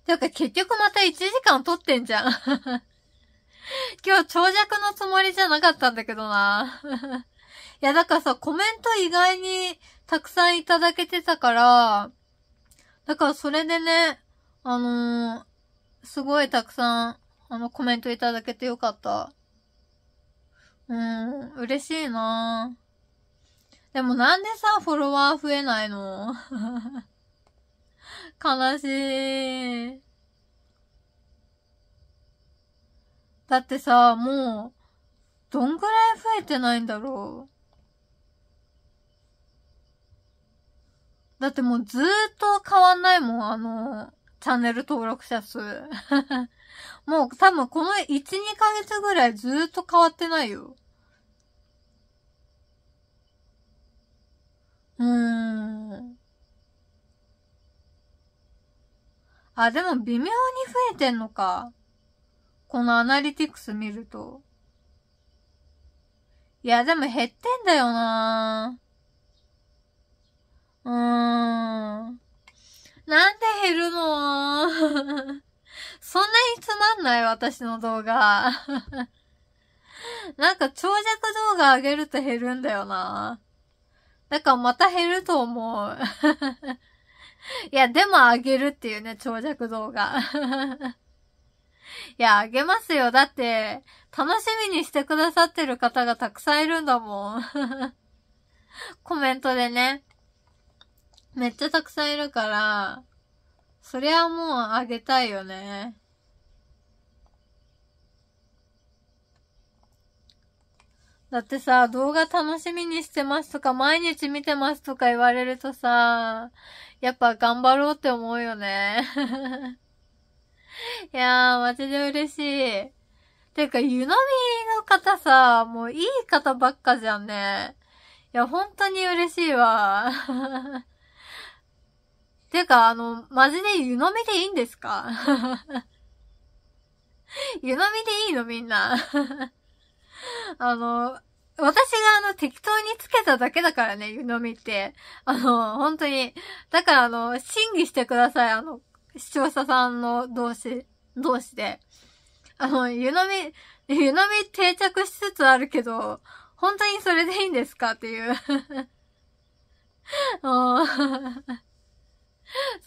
S1: ていうか結局また1時間撮ってんじゃん <laughs> 今日長尺のつもりじゃなかったんだけどな <laughs> いや、だからさ、コメント意外にたくさんいただけてたから、だからそれでね、あのー、すごいたくさん、あの、コメントいただけてよかった。うん、嬉しいなでもなんでさ、フォロワー増えないの <laughs> 悲しい。だってさ、もう、どんぐらい増えてないんだろう。だってもうずーっと変わんないもん、あの、チャンネル登録者数。<laughs> もう多分この1、2ヶ月ぐらいずーっと変わってないよ。うーん。あ、でも微妙に増えてんのか。このアナリティクス見ると。いや、でも減ってんだよなうーん。なんで減るの <laughs> そんなにつまんない私の動画。<laughs> なんか長尺動画上げると減るんだよな。だからまた減ると思う。<laughs> <laughs> いや、でもあげるっていうね、長尺動画。<laughs> いや、あげますよ。だって、楽しみにしてくださってる方がたくさんいるんだもん。<laughs> コメントでね。めっちゃたくさんいるから、そりゃもうあげたいよね。だってさ、動画楽しみにしてますとか、毎日見てますとか言われるとさ、やっぱ頑張ろうって思うよね。<laughs> いやー、マジで嬉しい。てか、湯飲みの方さ、もういい方ばっかじゃんね。いや、本当に嬉しいわ。<laughs> てか、あの、マジで湯飲みでいいんですか湯飲みでいいのみんな <laughs> あの、私があの適当につけただけだからね、湯飲みって。あの、本当に。だからあの、審議してください。あの、視聴者さんの同士、同士で。あの、湯飲み、湯飲み定着しつつあるけど、本当にそれでいいんですかっていう <laughs> そう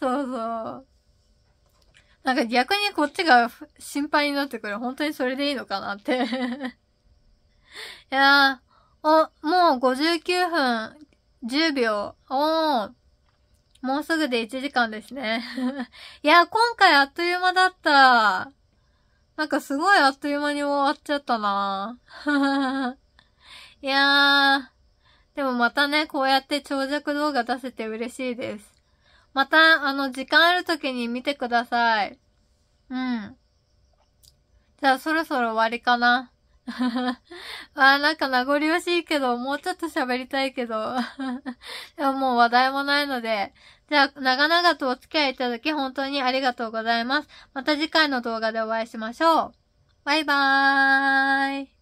S1: そう。なんか逆にこっちが心配になってくる。本当にそれでいいのかなっていやー、お、もう59分10秒。おー。もうすぐで1時間ですね。<laughs> いやー、今回あっという間だった。なんかすごいあっという間に終わっちゃったな <laughs> いやー、でもまたね、こうやって長尺動画出せて嬉しいです。また、あの、時間ある時に見てください。うん。じゃあ、そろそろ終わりかな。<laughs> あなんか名残惜しいけど、もうちょっと喋りたいけど。<laughs> でももう話題もないので。じゃあ、長々とお付き合いいただき本当にありがとうございます。また次回の動画でお会いしましょう。バイバーイ。